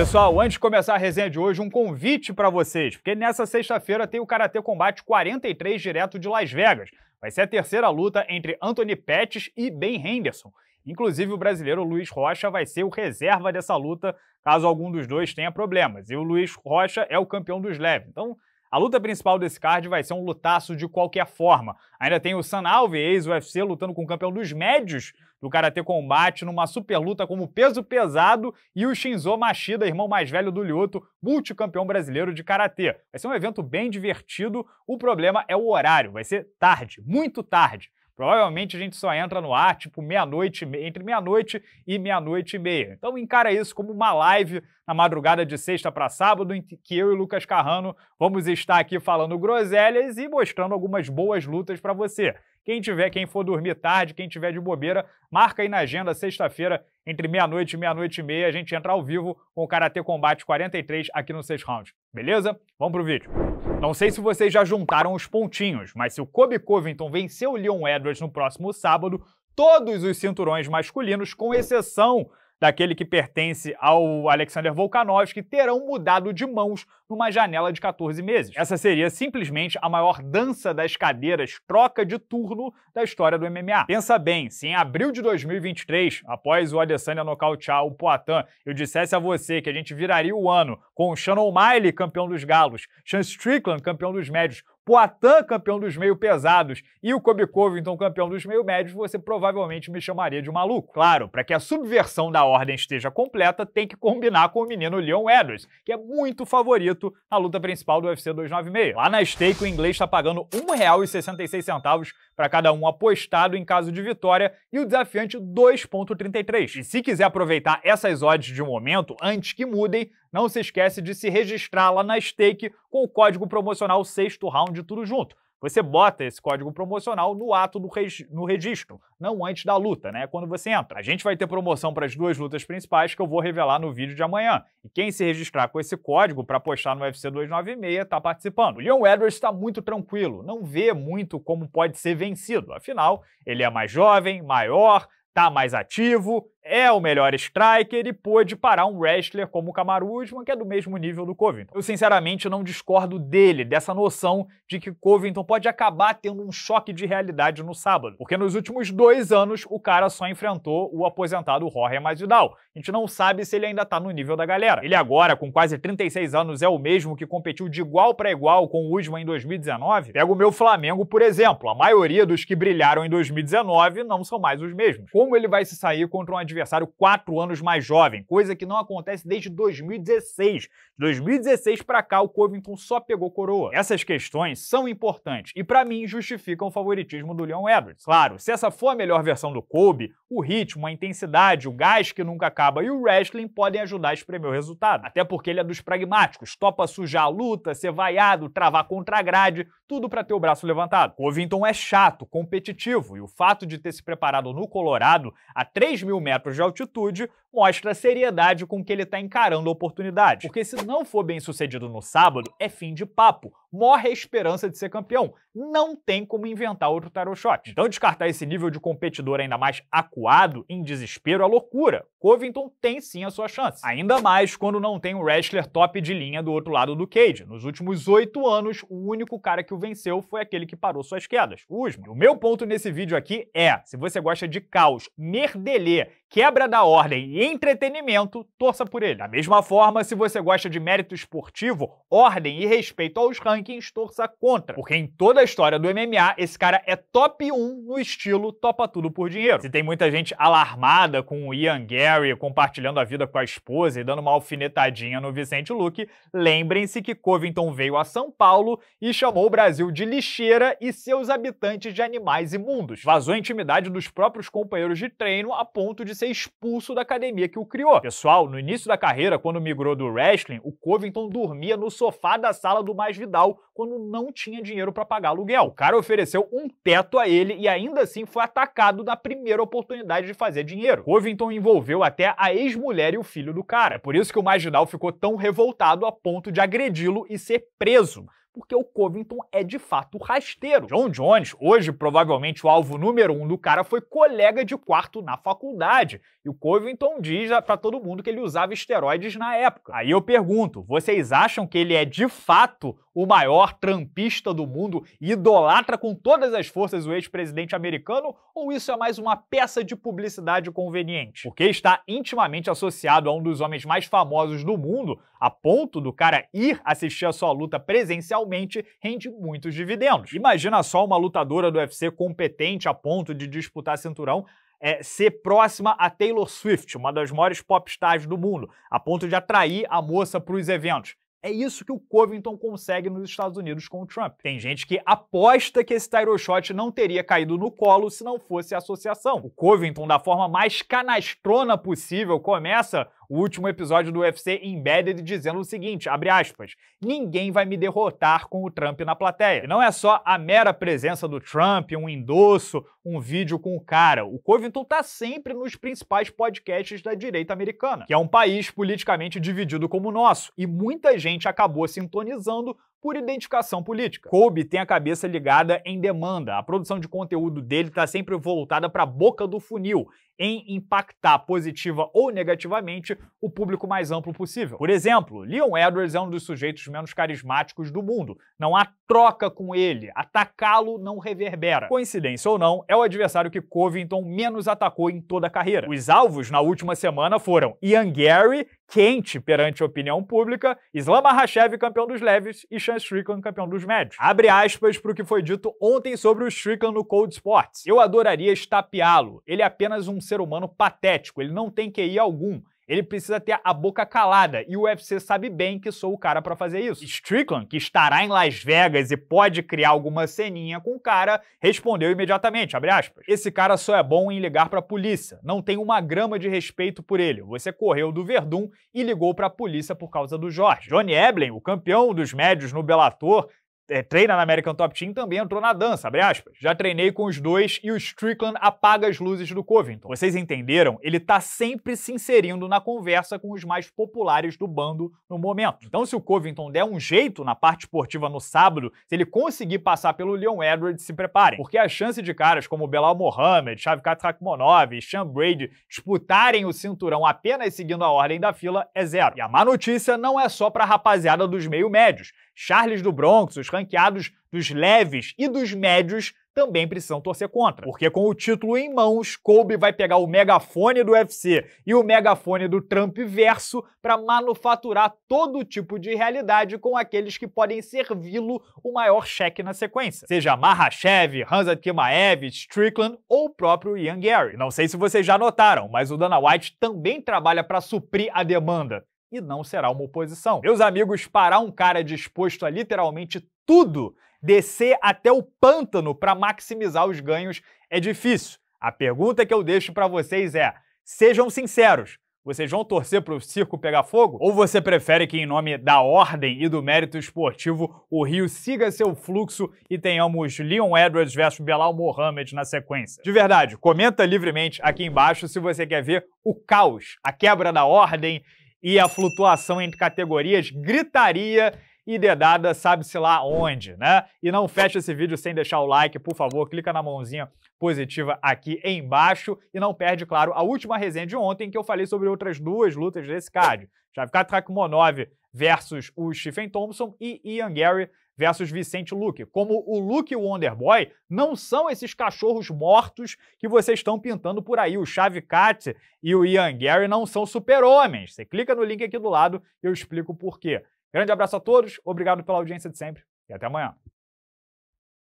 Pessoal, antes de começar a resenha de hoje, um convite para vocês, porque nessa sexta-feira tem o Karatê Combate 43 direto de Las Vegas. Vai ser a terceira luta entre Anthony Pettis e Ben Henderson. Inclusive, o brasileiro Luiz Rocha vai ser o reserva dessa luta, caso algum dos dois tenha problemas. E o Luiz Rocha é o campeão dos leves. Então, a luta principal desse card vai ser um lutaço de qualquer forma. Ainda tem o San Alves, ex-UFC, lutando com o campeão dos médios do Karatê Combate numa super luta como peso pesado e o Shinzo Machida, irmão mais velho do Lyoto, multicampeão brasileiro de Karatê. Vai ser um evento bem divertido, o problema é o horário, vai ser tarde, muito tarde. Provavelmente a gente só entra no ar tipo meia-noite, entre meia-noite e meia-noite e meia. Então encara isso como uma live na madrugada de sexta para sábado, em que eu e Lucas Carrano vamos estar aqui falando groselhas e mostrando algumas boas lutas para você. Quem tiver, quem for dormir tarde, quem tiver de bobeira, marca aí na agenda sexta-feira, entre meia-noite e meia-noite e meia, a gente entra ao vivo com o Karatê Combate 43 aqui no 6 Round. Beleza? Vamos pro vídeo. Não sei se vocês já juntaram os pontinhos, mas se o Kobe Covington vencer o Leon Edwards no próximo sábado, todos os cinturões masculinos, com exceção daquele que pertence ao Alexander Volkanovski terão mudado de mãos numa janela de 14 meses. Essa seria simplesmente a maior dança das cadeiras, troca de turno da história do MMA. Pensa bem, se em abril de 2023, após o Adesanya nocautear o Poitin, eu dissesse a você que a gente viraria o ano com o Shannon O'Malley campeão dos galos, Sean Strickland campeão dos médios, Poitin, campeão dos meio pesados, e o Kobe então, Covington, campeão dos meio médios, você provavelmente me chamaria de maluco. Claro, para que a subversão da ordem esteja completa, tem que combinar com o menino Leon Edwards, que é muito favorito na luta principal do UFC 296. Lá na stake, o inglês está pagando R$ 1,66 para cada um apostado em caso de vitória e o desafiante 2.33. E se quiser aproveitar essas odds de um momento, antes que mudem, não se esquece de se registrar lá na Stake com o código promocional sexto round tudo junto. Você bota esse código promocional no ato do regi no registro, não antes da luta, né? Quando você entra. A gente vai ter promoção para as duas lutas principais que eu vou revelar no vídeo de amanhã. E quem se registrar com esse código para postar no UFC 296 está participando. Leon Edwards está muito tranquilo, não vê muito como pode ser vencido. Afinal, ele é mais jovem, maior, tá mais ativo é o melhor striker e pôde parar um wrestler como o Kamaru Usman, que é do mesmo nível do Covington. Eu, sinceramente, não discordo dele, dessa noção de que Covington pode acabar tendo um choque de realidade no sábado, porque nos últimos dois anos o cara só enfrentou o aposentado Jorge Masvidal. A gente não sabe se ele ainda tá no nível da galera. Ele agora, com quase 36 anos, é o mesmo que competiu de igual para igual com o Usman em 2019? Pega o meu Flamengo, por exemplo. A maioria dos que brilharam em 2019 não são mais os mesmos. Como ele vai se sair contra um adversário quatro anos mais jovem, coisa que não acontece desde 2016. De 2016 para cá, o Covington só pegou coroa. Essas questões são importantes e, para mim, justificam o favoritismo do Leon Edwards. Claro, se essa for a melhor versão do Kobe, o ritmo, a intensidade, o gás que nunca acaba e o wrestling podem ajudar a espremer o resultado. Até porque ele é dos pragmáticos, topa sujar a luta, ser vaiado, travar contra a grade, tudo para ter o braço levantado. Covington é chato, competitivo, e o fato de ter se preparado no Colorado, a 3 mil metros metros de altitude mostra a seriedade com que ele está encarando a oportunidade. Porque se não for bem sucedido no sábado, é fim de papo morre a esperança de ser campeão. Não tem como inventar outro tarot shot. Então descartar esse nível de competidor ainda mais acuado, em desespero, é loucura. Covington tem sim a sua chance. Ainda mais quando não tem um wrestler top de linha do outro lado do cage. Nos últimos oito anos, o único cara que o venceu foi aquele que parou suas quedas, o Usman. O meu ponto nesse vídeo aqui é, se você gosta de caos, merdelê, quebra da ordem e entretenimento, torça por ele. Da mesma forma, se você gosta de mérito esportivo, ordem e respeito aos rankings, ranking estorça contra. Porque em toda a história do MMA, esse cara é top 1 no estilo topa tudo por dinheiro. Se tem muita gente alarmada com o Ian Gary compartilhando a vida com a esposa e dando uma alfinetadinha no Vicente Luque, lembrem-se que Covington veio a São Paulo e chamou o Brasil de lixeira e seus habitantes de animais imundos. Vazou a intimidade dos próprios companheiros de treino a ponto de ser expulso da academia que o criou. Pessoal, no início da carreira, quando migrou do wrestling, o Covington dormia no sofá da sala do Mais Vidal local quando não tinha dinheiro para pagar aluguel. O cara ofereceu um teto a ele e ainda assim foi atacado na primeira oportunidade de fazer dinheiro. Covington envolveu até a ex-mulher e o filho do cara. por isso que o marginal ficou tão revoltado a ponto de agredi-lo e ser preso porque o Covington é de fato rasteiro. John Jones, hoje provavelmente o alvo número um do cara, foi colega de quarto na faculdade. E o Covington diz para todo mundo que ele usava esteroides na época. Aí eu pergunto, vocês acham que ele é de fato o maior trampista do mundo e idolatra com todas as forças o ex-presidente americano? Ou isso é mais uma peça de publicidade conveniente? Porque está intimamente associado a um dos homens mais famosos do mundo, a ponto do cara ir assistir a sua luta presencial realmente rende muitos dividendos. Imagina só uma lutadora do UFC competente a ponto de disputar cinturão é, ser próxima a Taylor Swift, uma das maiores popstars do mundo, a ponto de atrair a moça para os eventos. É isso que o Covington consegue nos Estados Unidos com o Trump. Tem gente que aposta que esse Tyro Shot não teria caído no colo se não fosse a associação. O Covington, da forma mais canastrona possível, começa o último episódio do UFC Embedded dizendo o seguinte, abre aspas, ninguém vai me derrotar com o Trump na plateia. E não é só a mera presença do Trump, um endosso, um vídeo com o cara. O Covington tá sempre nos principais podcasts da direita americana, que é um país politicamente dividido como o nosso, e muita gente acabou sintonizando por identificação política. Kobe tem a cabeça ligada em demanda. A produção de conteúdo dele está sempre voltada para a boca do funil, em impactar positiva ou negativamente o público mais amplo possível. Por exemplo, Leon Edwards é um dos sujeitos menos carismáticos do mundo. Não há troca com ele, atacá-lo não reverbera. Coincidência ou não, é o adversário que Covington menos atacou em toda a carreira. Os alvos na última semana foram Ian Gary quente perante a opinião pública, Islam Makhachev campeão dos leves e Sean Strickland campeão dos médios. Abre aspas para o que foi dito ontem sobre o Strickland no Cold Sports. Eu adoraria estapeá-lo. Ele é apenas um ser humano patético, ele não tem QI algum. Ele precisa ter a boca calada e o UFC sabe bem que sou o cara para fazer isso. Strickland, que estará em Las Vegas e pode criar alguma ceninha com o cara, respondeu imediatamente, Esse cara só é bom em ligar para a polícia. Não tem uma grama de respeito por ele. Você correu do Verdun e ligou para a polícia por causa do Jorge. Johnny Eblen, o campeão dos médios no Bellator, é, treina na American Top Team também entrou na dança, abre aspas. Já treinei com os dois e o Strickland apaga as luzes do Covington. Vocês entenderam? Ele tá sempre se inserindo na conversa com os mais populares do bando no momento. Então, se o Covington der um jeito na parte esportiva no sábado, se ele conseguir passar pelo Leon Edwards, se preparem. Porque a chance de caras como Belal Mohamed, Shavkat Rakhmonov e Sean Brady disputarem o cinturão apenas seguindo a ordem da fila é zero. E a má notícia não é só pra rapaziada dos meio-médios. Charles do Bronx, os ranqueados dos leves e dos médios também precisam torcer contra. Porque com o título em mãos, Kobe vai pegar o megafone do UFC e o megafone do Trump verso para manufaturar todo tipo de realidade com aqueles que podem servi-lo o maior cheque na sequência. Seja Mahashev, Hansa Kimaev, Strickland ou o próprio Ian Gary. Não sei se vocês já notaram, mas o Dana White também trabalha para suprir a demanda e não será uma oposição. Meus amigos, parar um cara disposto a literalmente tudo, descer até o pântano para maximizar os ganhos é difícil. A pergunta que eu deixo para vocês é: sejam sinceros, vocês vão torcer para o circo pegar fogo? Ou você prefere que, em nome da ordem e do mérito esportivo, o Rio siga seu fluxo e tenhamos Leon Edwards versus Belal Mohamed na sequência? De verdade, comenta livremente aqui embaixo se você quer ver o caos, a quebra da ordem e a flutuação entre categorias, gritaria e dedada sabe-se lá onde, né? E não fecha esse vídeo sem deixar o like, por favor, clica na mãozinha positiva aqui embaixo e não perde, claro, a última resenha de ontem que eu falei sobre outras duas lutas desse card. Javikat Rakhmonov versus o Stephen Thompson e Ian Gary versus Vicente Luke. Como o Luke e o Wonderboy não são esses cachorros mortos que vocês estão pintando por aí. O Chave e o Ian Gary não são super-homens. Você clica no link aqui do lado e eu explico por quê. Grande abraço a todos, obrigado pela audiência de sempre e até amanhã.